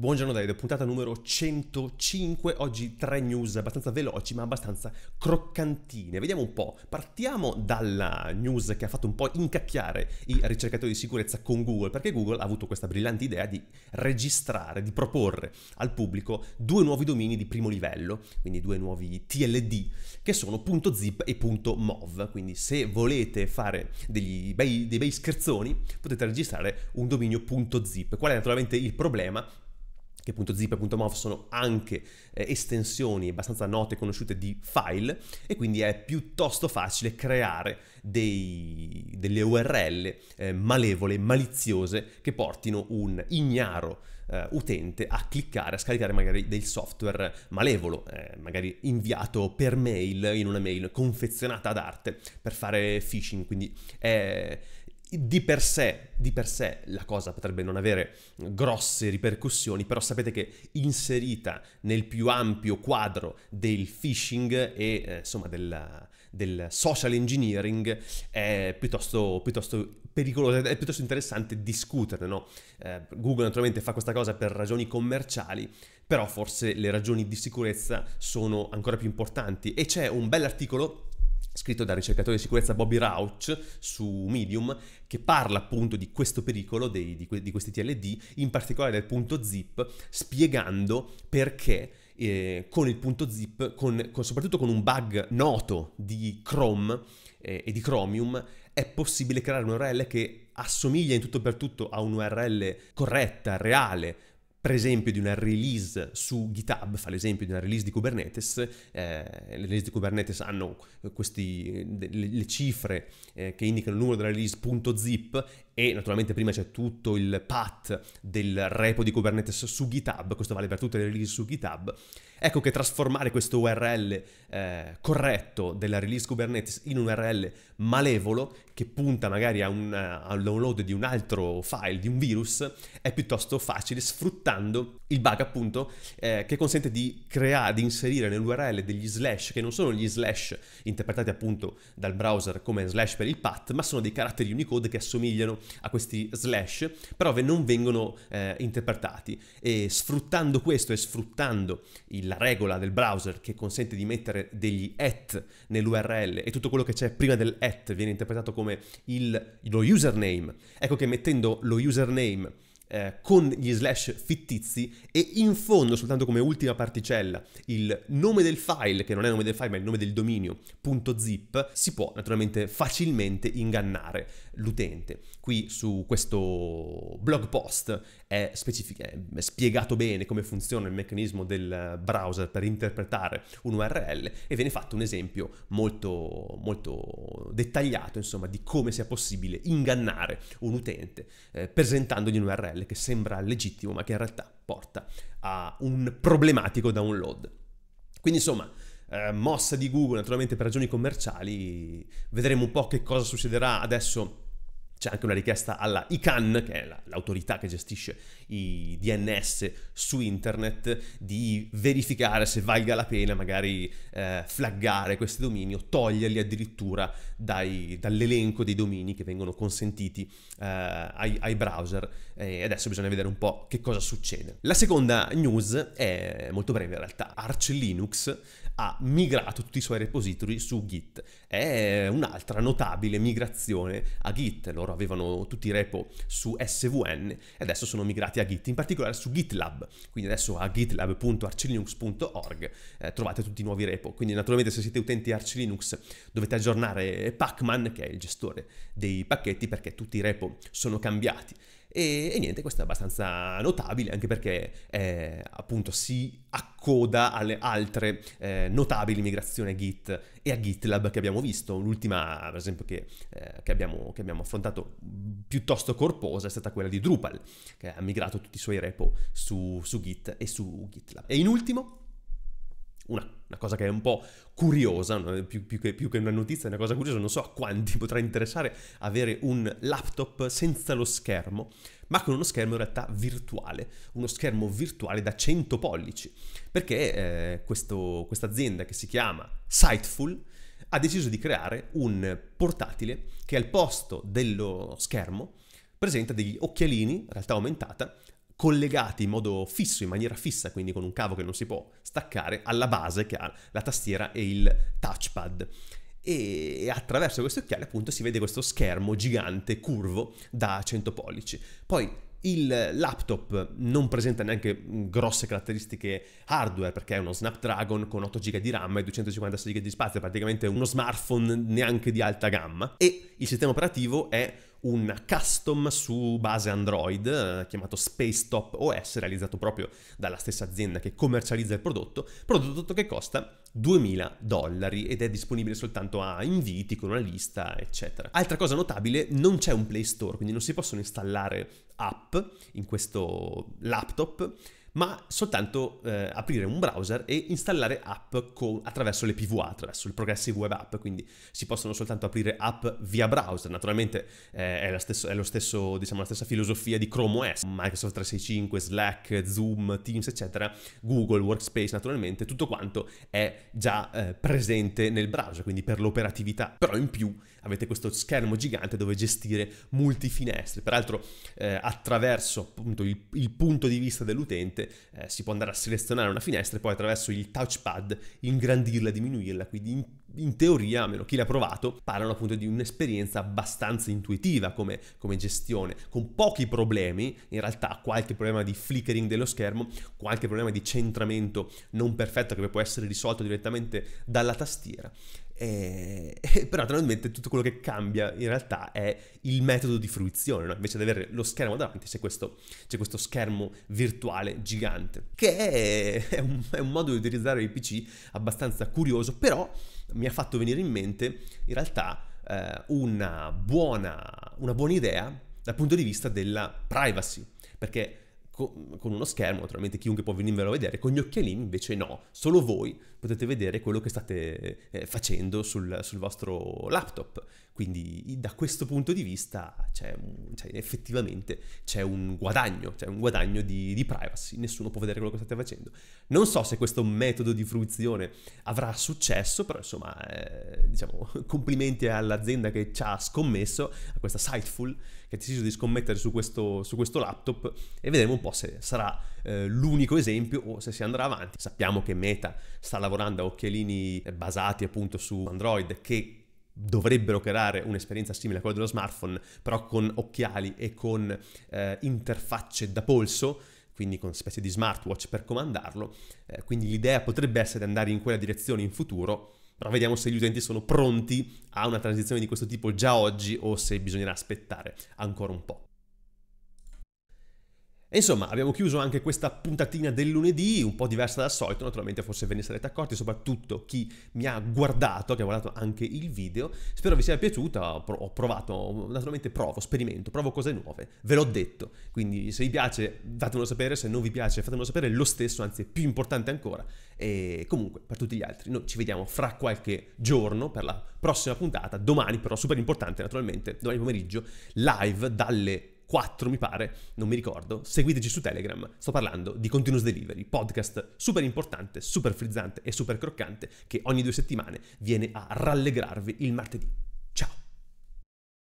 Buongiorno Davide, puntata numero 105, oggi tre news abbastanza veloci ma abbastanza croccantine. Vediamo un po', partiamo dalla news che ha fatto un po' incacchiare i ricercatori di sicurezza con Google, perché Google ha avuto questa brillante idea di registrare, di proporre al pubblico due nuovi domini di primo livello, quindi due nuovi TLD, che sono .zip e .mov, quindi se volete fare degli bei, dei bei scherzoni potete registrare un dominio .zip, qual è naturalmente il problema? che appunto zip e .mov sono anche eh, estensioni abbastanza note e conosciute di file e quindi è piuttosto facile creare dei, delle URL eh, malevole, maliziose che portino un ignaro eh, utente a cliccare, a scaricare magari del software malevolo, eh, magari inviato per mail, in una mail confezionata ad arte per fare phishing, quindi è di per, sé, di per sé la cosa potrebbe non avere grosse ripercussioni, però sapete che inserita nel più ampio quadro del phishing e eh, insomma della, del social engineering è piuttosto, piuttosto pericolosa, è piuttosto interessante discuterne. No? Eh, Google naturalmente fa questa cosa per ragioni commerciali, però forse le ragioni di sicurezza sono ancora più importanti e c'è un bell'articolo scritto dal ricercatore di sicurezza Bobby Rauch su Medium, che parla appunto di questo pericolo dei, di, que- di, questi TLD, in particolare del punto zip, spiegando perché eh, con il punto zip, con, con, soprattutto con un bug noto di Chrome eh, e di Chromium, è possibile creare un'URL che assomiglia in tutto e per tutto a un'URL corretta, reale, per esempio di una release su GitHub, fa l'esempio di una release di Kubernetes, eh, le release di Kubernetes hanno eh, questi, le, le cifre eh, che indicano il numero della release.zip e naturalmente prima c'è tutto il path del repo di Kubernetes su GitHub, questo vale per tutte le release su GitHub. Ecco che trasformare questo URL eh, corretto della release Kubernetes in un URL malevolo che punta magari a un, al download di un altro file, di un virus, è piuttosto facile sfruttando il bug appunto eh, che consente di creare, di inserire nell'URL degli slash che non sono gli slash interpretati appunto dal browser come slash per il path, ma sono dei caratteri Unicode che assomigliano a questi slash, però non vengono eh, interpretati e sfruttando questo e sfruttando la regola del browser che consente di mettere degli at nell'URL e tutto quello che c'è prima del at viene interpretato come come il, lo username. Ecco che mettendo lo username eh, con gli slash fittizi e in fondo soltanto come ultima particella il nome del file, che non è il nome del file ma il nome del dominio, .zip, si può naturalmente facilmente ingannare l'utente qui su questo blog post è, è, spiegato bene come funziona il meccanismo del browser per interpretare un URL e viene fatto un esempio molto, molto dettagliato insomma, di come sia possibile ingannare un utente eh, presentandogli un URL che sembra legittimo ma che in realtà porta a un problematico download. Quindi insomma... Eh, mossa di Google naturalmente per ragioni commerciali, vedremo un po' che cosa succederà adesso c'è anche una richiesta alla ICANN, che è l'autorità che gestisce i DNS su internet, di verificare se valga la pena magari eh, flaggare questi domini o toglierli addirittura dai, dall'elenco dei domini che vengono consentiti eh, ai, ai, browser. E adesso bisogna vedere un po' che cosa succede. La seconda news è molto breve in realtà. Arch Linux ha migrato tutti i suoi repository su Git. È un'altra notabile migrazione a Git. Loro avevano tutti i repo su SVN e adesso sono migrati a Git, in particolare su GitLab. Quindi adesso a gitlab.archlinux.org eh, trovate tutti i nuovi repo. Quindi naturalmente se siete utenti Arch Linux dovete aggiornare Pacman, che è il gestore dei pacchetti, perché tutti i repo sono cambiati. E, e, niente, questo è abbastanza notabile anche perché eh, appunto si accoda alle altre eh, notabili migrazioni a Git e a GitLab che abbiamo visto. L'ultima, per esempio, che, eh, che, abbiamo, che, abbiamo, affrontato piuttosto corposa è stata quella di Drupal, che ha migrato tutti i suoi repo su, su Git e su GitLab. E in ultimo, una, una, cosa che è un po' curiosa, più, più, che, più, che, una notizia, è una cosa curiosa, non so a quanti potrà interessare avere un laptop senza lo schermo, ma con uno schermo in realtà virtuale, uno schermo virtuale da 100 pollici, perché eh, questa azienda che si chiama Sightful ha deciso di creare un portatile che al posto dello schermo presenta degli occhialini, realtà aumentata, collegati in modo fisso, in maniera fissa, quindi con un cavo che non si può staccare, alla base che ha la tastiera e il touchpad. E attraverso questi occhiali appunto si vede questo schermo gigante curvo da 100 pollici. Poi il laptop non presenta neanche mm, grosse caratteristiche hardware perché è uno Snapdragon con 8 GB di RAM e 256 GB di spazio, praticamente uno smartphone neanche di alta gamma e il sistema operativo è un custom su base Android eh, chiamato Space Top OS realizzato proprio dalla stessa azienda che commercializza il prodotto, prodotto che costa 2.000 dollari ed è disponibile soltanto a inviti con una lista, eccetera. Altra cosa notabile, non c'è un Play Store, quindi non si possono installare app in questo laptop ma soltanto eh, aprire un browser e installare app con, attraverso le PVA, attraverso il Progressive Web App, quindi si possono soltanto aprire app via browser. Naturalmente eh, è, stesso, è stesso, diciamo, la stessa filosofia di Chrome OS, Microsoft 365, Slack, Zoom, Teams, eccetera, Google, Workspace, naturalmente, tutto quanto è già eh, presente nel browser, quindi per l'operatività. Però in più avete questo schermo gigante dove gestire multi finestre, peraltro eh, attraverso appunto il, il punto di vista dell'utente ovviamente eh, si può andare a selezionare una finestra e poi attraverso il touchpad ingrandirla, diminuirla, quindi in, in teoria, almeno chi l'ha provato, parlano appunto di un'esperienza abbastanza intuitiva come, come gestione, con pochi problemi, in realtà qualche problema di flickering dello schermo, qualche problema di centramento non perfetto che può essere risolto direttamente dalla tastiera eh, però naturalmente tutto quello che cambia in realtà è il metodo di fruizione, no? invece di avere lo schermo davanti c'è questo, c'è questo schermo virtuale gigante, che è, è, un, è un modo di utilizzare il PC abbastanza curioso, però mi ha fatto venire in mente in realtà eh, una, buona, una buona idea dal punto di vista della privacy, perché con, uno schermo, naturalmente chiunque può venirvelo a vedere, con gli occhialini invece no, solo voi potete vedere quello che state eh, facendo sul, sul, vostro laptop. Quindi da questo punto di vista c'è un, c'è, cioè, effettivamente c'è un guadagno, c'è un guadagno di, di privacy, nessuno può vedere quello che state facendo. Non so se questo metodo di fruizione avrà successo, però insomma, eh, diciamo, complimenti all'azienda che ci ha scommesso, a questa Sightful, che ha deciso di scommettere su questo, su questo laptop e vedremo un po' se sarà eh, l'unico esempio o se si andrà avanti. Sappiamo che Meta sta lavorando a occhialini eh, basati appunto su Android che dovrebbero creare un'esperienza simile a quella dello smartphone, però con occhiali e con eh, interfacce da polso, quindi con specie di smartwatch per comandarlo. Eh, quindi l'idea potrebbe essere andare in quella direzione in futuro però vediamo se gli utenti sono pronti a una transizione di questo tipo già oggi o se bisognerà aspettare ancora un po'. E insomma, abbiamo chiuso anche questa puntatina del lunedì, un po' diversa dal solito, naturalmente forse ve ne sarete accorti, soprattutto chi mi ha guardato, che ha guardato anche il video. Spero vi sia piaciuta, ho provato, naturalmente provo, sperimento, provo cose nuove, ve l'ho detto. Quindi se vi piace datemelo sapere, se non vi piace fatemelo sapere lo stesso, anzi è più importante ancora. E comunque, per tutti gli altri, noi ci vediamo fra qualche giorno per la prossima puntata, domani però super importante naturalmente, domani pomeriggio, live dalle 4 mi pare, non mi ricordo, seguiteci su Telegram, sto parlando di Continuous Delivery, podcast super importante, super frizzante e super croccante che ogni due settimane viene a rallegrarvi il martedì.